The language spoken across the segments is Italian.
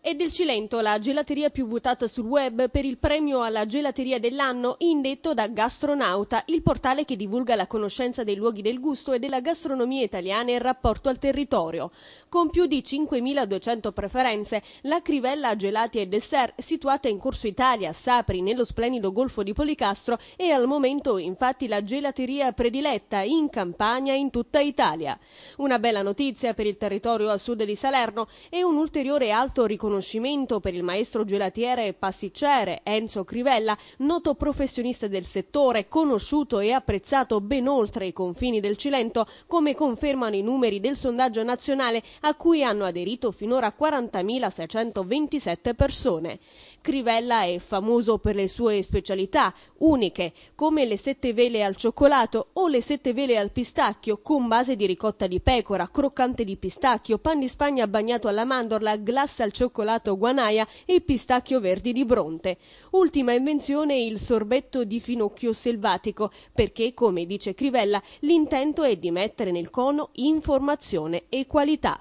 E del Cilento la gelateria più votata sul web per il premio alla gelateria dell'anno indetto da Gastronauta, il portale che divulga la conoscenza dei luoghi del gusto e della gastronomia italiana in rapporto al territorio. Con più di 5.200 preferenze, la Crivella Gelati e Dessert, situata in Corso Italia a Sapri, nello splendido Golfo di Policastro, è al momento infatti la gelateria prediletta in Campania e in tutta Italia. Una bella notizia per il territorio a sud di Salerno e un ulteriore alto riconoscimento riconoscimento per il maestro gelatiere e pasticcere Enzo Crivella, noto professionista del settore, conosciuto e apprezzato ben oltre i confini del Cilento, come confermano i numeri del sondaggio nazionale a cui hanno aderito finora 40.627 persone. Crivella è famoso per le sue specialità uniche, come le sette vele al cioccolato o le sette vele al pistacchio con base di ricotta di pecora, croccante di pistacchio, pan di spagna bagnato alla mandorla, glassa al cioccolato cioccolato Guanaia e pistacchio verdi di Bronte. Ultima invenzione il sorbetto di finocchio selvatico, perché, come dice Crivella, l'intento è di mettere nel cono informazione e qualità.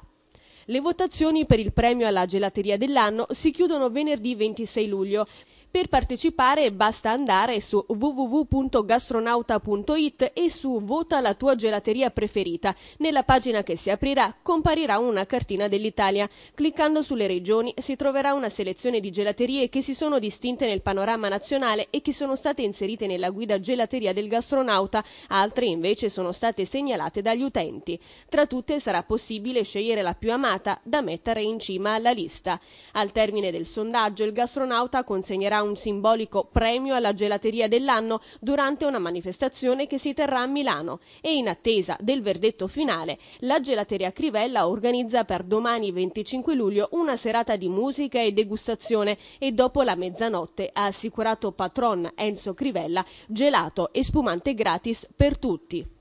Le votazioni per il premio alla gelateria dell'anno si chiudono venerdì 26 luglio. Per partecipare basta andare su www.gastronauta.it e su Vota la tua gelateria preferita. Nella pagina che si aprirà comparirà una cartina dell'Italia. Cliccando sulle regioni si troverà una selezione di gelaterie che si sono distinte nel panorama nazionale e che sono state inserite nella guida gelateria del gastronauta, altre invece sono state segnalate dagli utenti. Tra tutte sarà possibile scegliere la più amata premiata da mettere in cima alla lista. Al termine del sondaggio il gastronauta consegnerà un simbolico premio alla gelateria dell'anno durante una manifestazione che si terrà a Milano e in attesa del verdetto finale la gelateria Crivella organizza per domani 25 luglio una serata di musica e degustazione e dopo la mezzanotte ha assicurato patron Enzo Crivella gelato e spumante gratis per tutti.